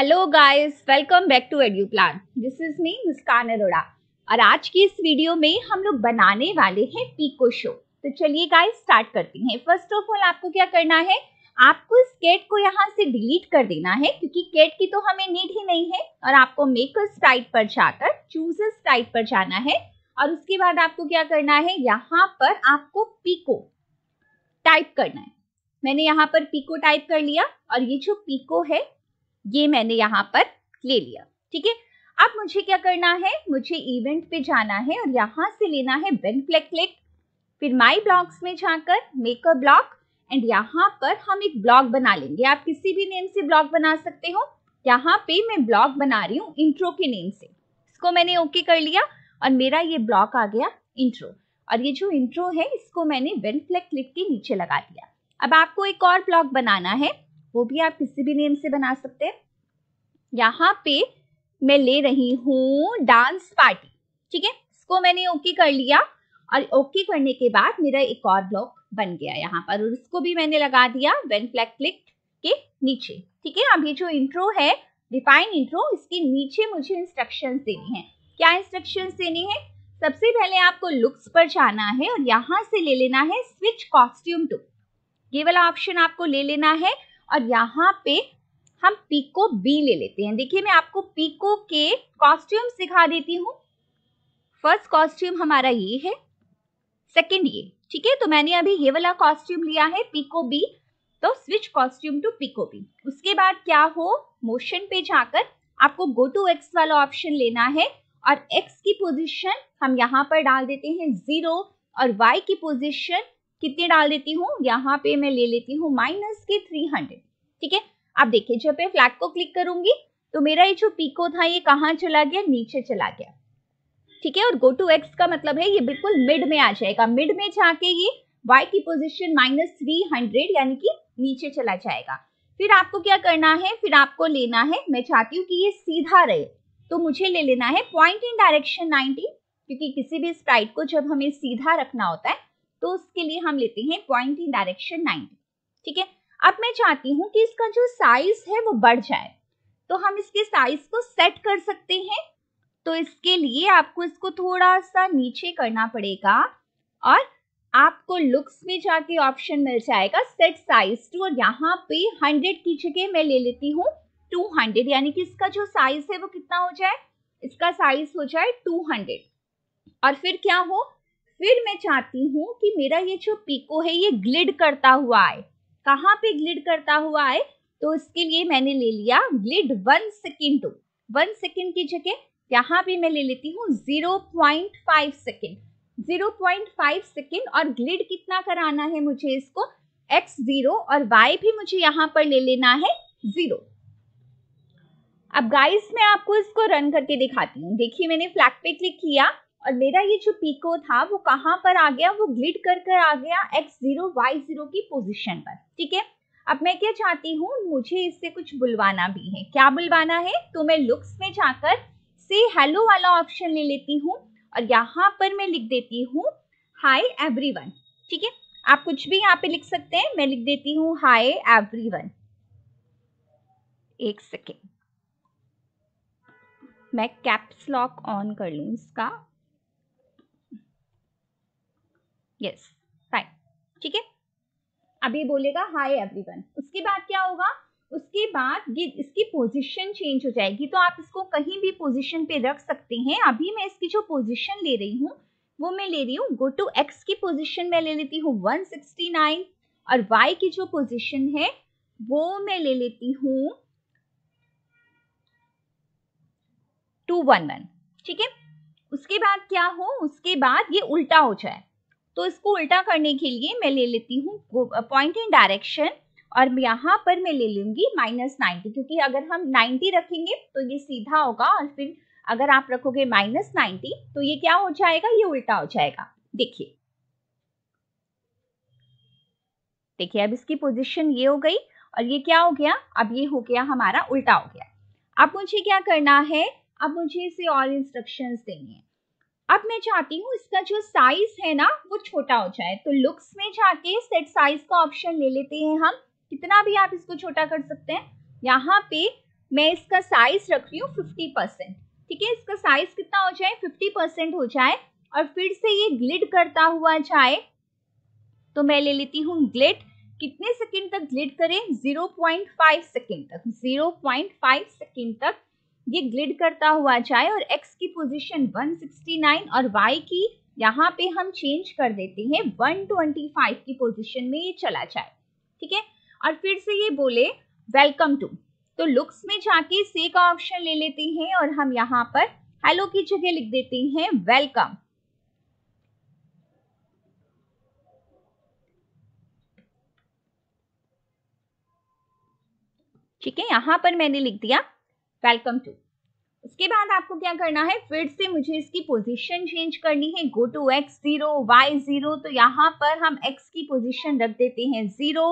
hello guys welcome back to Edu Plan this is me Muskan Arora और आज की इस वीडियो में हम लोग बनाने वाले हैं पीको शो तो चलिए गाइस स्टार्ट करते हैं फर्स्ट ऑफ ऑल आपको क्या करना है आपको इस केट को यहाँ से डिलीट कर देना है क्योंकि केट की तो हमें नीड ही नहीं है और आपको मेकर स्प्राइट पर जाकर चूजर टाइप पर जाना है और उसके बाद आपको क्या करना है यहाँ पर आपको पीको टाइप करना है मैंने यहाँ पर पीको टाइप कर लिया और ये जो पीको है ये मैंने यहाँ पर ले लिया ठीक है अब मुझे क्या करना है मुझे इवेंट पे जाना है और यहाँ से लेना है बिन क्लिक क्लिक फिर माई ब्लॉग्स में जाकर मेकर ब्लॉग एंड यहाँ पर हम एक ब्लॉग बना लेंगे आप किसी भी नेम से ब्लॉग बना सकते हो यहाँ पे मैं ब्लॉग बना रही हूँ इंट्रो के नेम से इसको मैंने ओके कर लिया और मेरा ये ब्लॉग आ गया इंट्रो और ये जो इंट्रो है इसको मैंने वेन फ्लेक्ट क्लिक के नीचे लगा दिया अब आपको एक और ब्लॉग बनाना है वो भी आप किसी भी नेम से बना सकते हैं यहाँ पे मैं ले रही हूँ डांस पार्टी ठीक है इसको मैंने ओके कर लिया और ओके करने के बाद मेरा एक और ब्लॉक बन गया यहाँ पर और इसको भी मैंने लगा दिया वेन फ्लैग क्लिक के नीचे ठीक है अब ये जो इंट्रो है डिफाइन इंट्रो इसके नीचे मुझे इंस्ट्रक्शन देने हैं क्या इंस्ट्रक्शन देने हैं सबसे पहले आपको लुक्स पर जाना है और यहाँ से ले लेना है स्विच कॉस्ट्यूम टू ये वाला ऑप्शन आपको ले लेना है और यहाँ पे हम पीको बी ले लेते हैं देखिए मैं आपको पीको के कॉस्ट्यूम सिखा देती हूँ फर्स्ट कॉस्ट्यूम हमारा ये है सेकंड ये ठीक है तो मैंने अभी ये वाला कॉस्ट्यूम लिया है पीको बी तो switch costume to Pico B उसके बाद क्या हो मोशन पे जाकर आपको गो टू एक्स वाला ऑप्शन लेना है और एक्स की पोजिशन हम यहाँ पर डाल देते हैं जीरो और वाई की पोजिशन कितने डाल देती हूँ यहाँ पे मैं ले लेती हूँ माइनस के थ्री हंड्रेड ठीक है आप देखिए जब मैं फ्लैग को क्लिक करूंगी तो मेरा ये जो पीको था ये कहाँ चला गया नीचे चला गया ठीक है और गो टू एक्स का मतलब है ये बिल्कुल मिड में आ जाएगा मिड में जाके ये वाई की पोजिशन माइनस थ्री हंड्रेड यानी कि नीचे चला जाएगा फिर आपको क्या करना है फिर आपको लेना है मैं चाहती हूँ कि ये सीधा रहे तो मुझे ले लेना है पॉइंट इन डायरेक्शन नाइनटी क्योंकि किसी भी स्प्राइट को जब हमें सीधा रखना होता है तो उसके लिए हम लेते हैं पॉइंट इन डायरेक्शन 90 ठीक है अब मैं चाहती हूँ कि इसका जो साइज है वो बढ़ जाए तो हम इसके साइज को सेट कर सकते हैं तो इसके लिए आपको इसको थोड़ा सा नीचे करना पड़ेगा और आपको लुक्स में जाके ऑप्शन मिल जाएगा सेट साइज टू और यहाँ पे 100 की जगह मैं ले लेती हूँ 200 यानी कि इसका जो साइज है वो कितना हो जाए इसका साइज हो जाए 200 और फिर क्या हो फिर मैं चाहती हूँ कि मेरा ये जो पीको है ये ग्लिड करता हुआ आए कहाँ पे ग्लिड करता हुआ आए तो इसके लिए मैंने ले लिया glide one second to one second की जगह यहाँ पे मैं ले लेती हूँ zero point five second zero point five second और ग्लिड कितना कराना है मुझे इसको एक्स जीरो और वाई भी मुझे यहाँ पर ले लेना है जीरो अब गाइस मैं आपको इसको रन करके दिखाती हूँ देखिए मैंने फ्लैग पे क्लिक किया और मेरा ये जो पीको था वो कहाँ पर आ गया वो ग्लिड कर कर आ गया एक्स जीरो वाई जीरो की पोजिशन पर ठीक है अब मैं क्या चाहती हूँ मुझे इससे कुछ बुलवाना भी है क्या बुलवाना है तो मैं लुक्स में जाकर से हेलो वाला ऑप्शन ले लेती हूँ और यहाँ पर मैं लिख देती हूँ हाय एवरीवन ठीक है आप कुछ भी यहाँ पे लिख सकते हैं मैं लिख देती हूँ हाय वन एक सेकेंड मैं कैप्स लॉक ऑन कर लूँ इसका यस फाइन ठीक है अब ये बोलेगा हाय एवरीवन उसके बाद क्या होगा उसके बाद ये इसकी पोजीशन चेंज हो जाएगी तो आप इसको कहीं भी पोजीशन पे रख सकते हैं अभी मैं इसकी जो पोजीशन ले रही हूँ वो मैं ले रही हूँ गो टू एक्स की पोजीशन मैं ले लेती हूँ 169 और वाई की जो पोजीशन है वो मैं ले लेती हूँ वन ठीक है उसके बाद क्या हो उसके बाद ये उल्टा हो जाए तो इसको उल्टा करने के लिए मैं ले लेती हूँ पॉइंट इन डायरेक्शन और यहाँ पर मैं ले लूंगी माइनस नाइन्टी क्योंकि अगर हम नाइन्टी रखेंगे तो ये सीधा होगा और फिर अगर आप रखोगे माइनस नाइन्टी तो ये क्या हो जाएगा ये उल्टा हो जाएगा देखिए देखिए अब इसकी पोजीशन ये हो गई और ये क्या हो गया अब ये हो गया हमारा उल्टा हो गया अब मुझे क्या करना है अब मुझे इसे और इंस्ट्रक्शन देनी है अब मैं चाहती हूँ इसका जो साइज है ना वो छोटा हो जाए तो लुक्स में जाके सेट साइज का ऑप्शन ले लेते हैं हम कितना भी आप इसको छोटा कर सकते हैं यहाँ पे मैं इसका साइज रख रही हूँ फिफ्टी परसेंट ठीक है इसका साइज कितना हो जाए फिफ्टी परसेंट हो जाए और फिर से ये ग्लिड करता हुआ जाए तो मैं ले लेती हूँ ग्लिड कितने सेकेंड तक ग्लिड करें 0.5 सेकंड तक 0.5 सेकंड तक ये ग्लिड करता हुआ जाए और x की पोजीशन 169 और y की यहाँ पे हम चेंज कर देते हैं 125 की पोजीशन में ये चला जाए ठीक है और फिर से ये बोले वेलकम टू तो लुक्स में जाके से का ऑप्शन ले लेते हैं और हम यहाँ पर हेलो की जगह लिख देते हैं वेलकम ठीक है यहां पर मैंने लिख दिया वेलकम टू उसके बाद आपको क्या करना है फिर से मुझे इसकी पोजीशन चेंज करनी है go to X zero Y zero तो यहाँ पर हम एक्स की पोजीशन रख देते हैं जीरो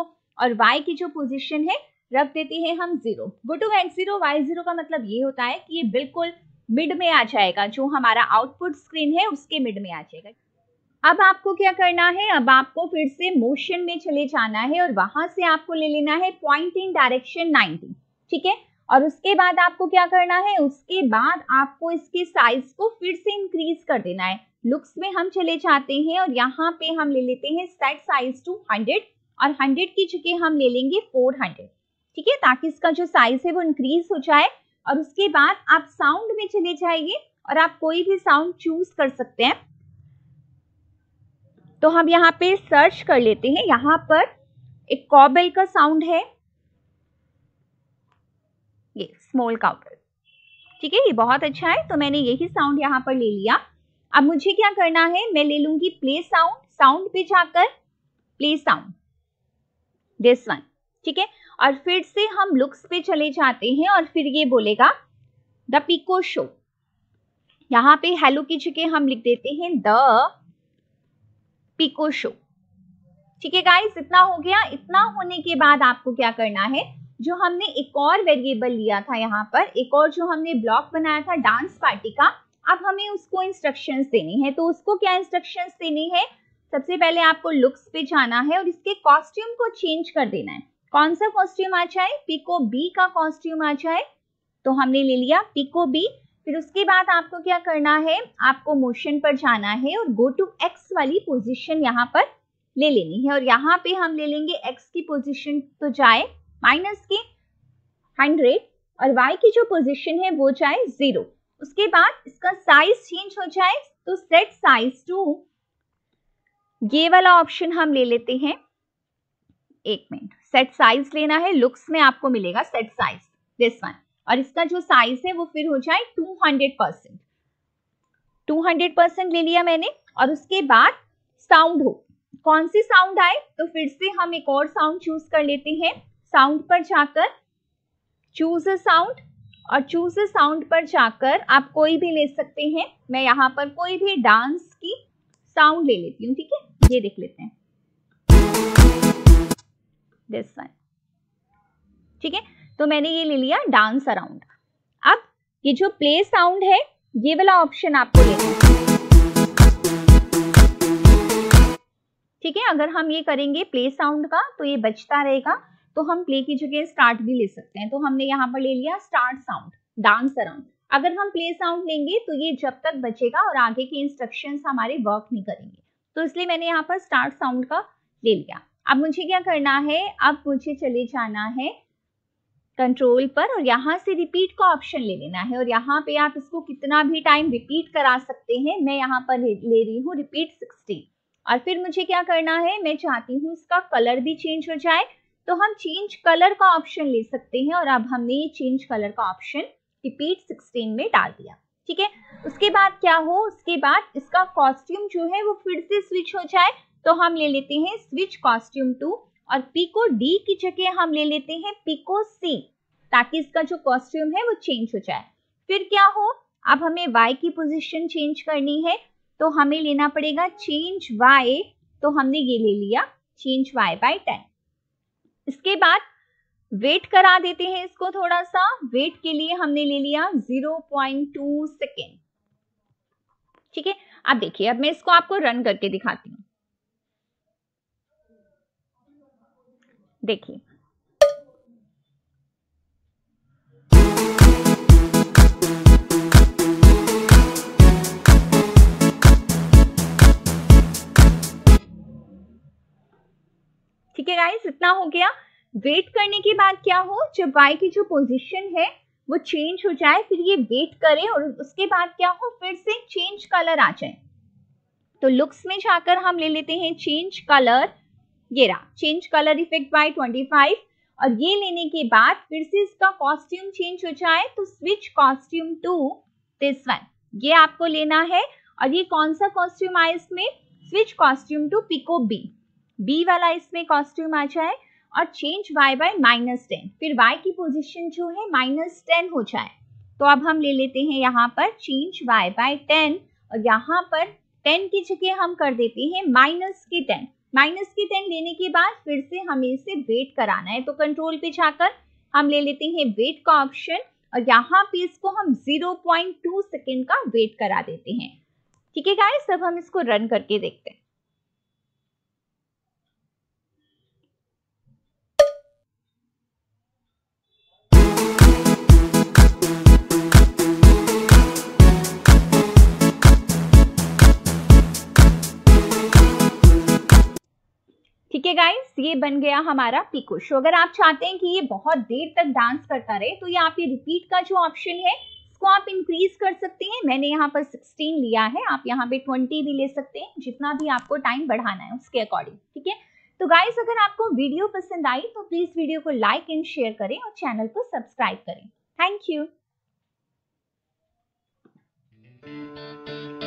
और वाई की जो पोजीशन है रख देते हैं हम zero go to X zero Y zero का मतलब ये होता है कि ये बिल्कुल मिड में आ जाएगा जो हमारा आउटपुट स्क्रीन है उसके मिड में आ जाएगा अब आपको क्या करना है अब आपको फिर से मोशन में चले जाना है और वहां से आपको ले लेना है पॉइंट इन डायरेक्शन नाइनटी ठीक है और उसके बाद आपको क्या करना है उसके बाद आपको इसके साइज को फिर से इंक्रीज कर देना है लुक्स में हम चले जाते हैं और यहाँ पे हम ले लेते हैं सेट साइज टू हंड्रेड और हंड्रेड की जगह हम ले लेंगे फोर हंड्रेड ठीक है ताकि इसका जो साइज है वो इंक्रीज हो जाए और उसके बाद आप साउंड में चले जाइए और आप कोई भी साउंड चूज कर सकते हैं तो हम यहाँ पे सर्च कर लेते हैं यहाँ पर एक कॉबेल का साउंड है ये स्मॉल काउटल ठीक है ये बहुत अच्छा है तो मैंने यही साउंड यहाँ पर ले लिया अब मुझे क्या करना है मैं ले लूंगी प्ले साउंड साउंड पे जाकर प्ले साउंड दिस वन ठीक है और फिर से हम लुक्स पे चले जाते हैं और फिर ये बोलेगा द पिको शो यहाँ पे हेलो की जगह हम लिख देते हैं द पिको शो ठीक है गाइस इतना हो गया इतना होने के बाद आपको क्या करना है जो हमने एक और वेरिएबल लिया था यहाँ पर एक और जो हमने ब्लॉक बनाया था डांस पार्टी का अब हमें उसको इंस्ट्रक्शंस देने हैं तो उसको क्या इंस्ट्रक्शंस देने हैं सबसे पहले आपको लुक्स पे जाना है और इसके कॉस्ट्यूम को चेंज कर देना है कौन सा कॉस्ट्यूम आ जाए पिको बी का कॉस्ट्यूम आ जाए तो हमने ले लिया पिको बी फिर उसके बाद आपको क्या करना है आपको मोशन पर जाना है और गो टू एक्स वाली पोजिशन यहाँ पर ले लेनी है और यहाँ पे हम ले लेंगे एक्स की पोजिशन तो जाए माइनस की हंड्रेड और y की जो पोजीशन है वो जाए जीरो उसके बाद इसका साइज चेंज हो जाए तो सेट साइज टू ये वाला ऑप्शन हम ले लेते हैं एक मिनट सेट साइज लेना है लुक्स में आपको मिलेगा सेट साइज दिस वन और इसका जो साइज है वो फिर हो जाए 200 परसेंट टू परसेंट ले लिया मैंने और उसके बाद साउंड हो कौन सी साउंड आए तो फिर से हम एक और साउंड चूज कर लेते हैं साउंड पर जाकर चूज अ साउंड और चूज अ साउंड पर जाकर आप कोई भी ले सकते हैं मैं यहाँ पर कोई भी डांस की साउंड ले लेती हूँ ठीक है ये देख लेते हैं दिस वन ठीक है तो मैंने ये ले लिया डांस अराउंड अब ये जो प्ले साउंड है ये वाला ऑप्शन आपको लेना है ठीक है अगर हम ये करेंगे प्ले साउंड का तो ये बचता रहेगा तो हम प्ले की जगह स्टार्ट भी ले सकते हैं तो हमने यहाँ पर ले लिया स्टार्ट साउंड डांस अराउंड अगर हम प्ले साउंड लेंगे तो ये जब तक बचेगा और आगे के इंस्ट्रक्शन हमारे वर्क नहीं करेंगे तो इसलिए मैंने यहाँ पर स्टार्ट साउंड का ले लिया अब मुझे क्या करना है अब मुझे चले जाना है कंट्रोल पर और यहाँ से रिपीट का ऑप्शन ले लेना है और यहाँ पे आप इसको कितना भी टाइम रिपीट करा सकते हैं मैं यहाँ पर ले, ले रही हूँ रिपीट सिक्सटीन और फिर मुझे क्या करना है मैं चाहती हूँ इसका कलर भी चेंज हो जाए तो हम चेंज कलर का ऑप्शन ले सकते हैं और अब हमने ये चेंज कलर का ऑप्शन रिपीट 16 में डाल दिया ठीक है उसके बाद क्या हो उसके बाद इसका कॉस्ट्यूम जो है वो फिर से स्विच हो जाए तो हम ले लेते हैं स्विच कॉस्ट्यूम टू और पीको डी की जगह हम ले लेते हैं पीको सी ताकि इसका जो कॉस्ट्यूम है वो चेंज हो जाए फिर क्या हो अब हमें वाई की पोजीशन चेंज करनी है तो हमें लेना पड़ेगा चेंज वाई तो हमने ये ले लिया चेंज वाई बाय टेन इसके बाद वेट करा देते हैं इसको थोड़ा सा वेट के लिए हमने ले लिया 0.2 सेकेंड ठीक है अब देखिए अब मैं इसको आपको रन करके दिखाती हूँ देखिए गाइस इतना हो गया वेट करने के बाद क्या हो जब वाई की जो पोजीशन है वो चेंज हो जाए फिर ये वेट करे और उसके बाद क्या हो फिर से चेंज कलर आ जाए तो लुक्स में जाकर हम ले लेते हैं चेंज कलर ये रहा चेंज कलर इफेक्ट बाय 25 और ये लेने के बाद फिर से इसका कॉस्ट्यूम चेंज हो जाए तो switch costume to this one ये आपको लेना है और ये कौन सा कॉस्ट्यूम आए इसमें switch costume to Pico B B वाला इसमें कॉस्ट्यूम आ जाए और change y by minus ten फिर y की पोजीशन जो है माइनस टेन हो जाए तो अब हम ले लेते हैं यहाँ पर चेंज y बाय टेन और यहाँ पर टेन की जगह हम कर देते हैं माइनस की टेन माइनस की टेन लेने के बाद फिर से हमें इसे वेट कराना है तो कंट्रोल पे जाकर हम ले लेते हैं वेट का ऑप्शन और यहाँ पे इसको हम 0.2 सेकेंड का वेट करा देते हैं ठीक है गाइस अब हम इसको रन करके देखते हैं बन गया हमारा पिकुश अगर आप चाहते हैं कि ये बहुत देर तक डांस करता रहे तो ये आप ये रिपीट का जो ऑप्शन है इसको आप इंक्रीज कर सकते हैं मैंने यहाँ पर 16 लिया है आप यहाँ पे 20 भी ले सकते हैं जितना भी आपको टाइम बढ़ाना है उसके अकॉर्डिंग ठीक है तो गाइज अगर आपको वीडियो पसंद आई तो प्लीज़ वीडियो को लाइक एंड शेयर करें और चैनल को सब्सक्राइब करें थैंक यू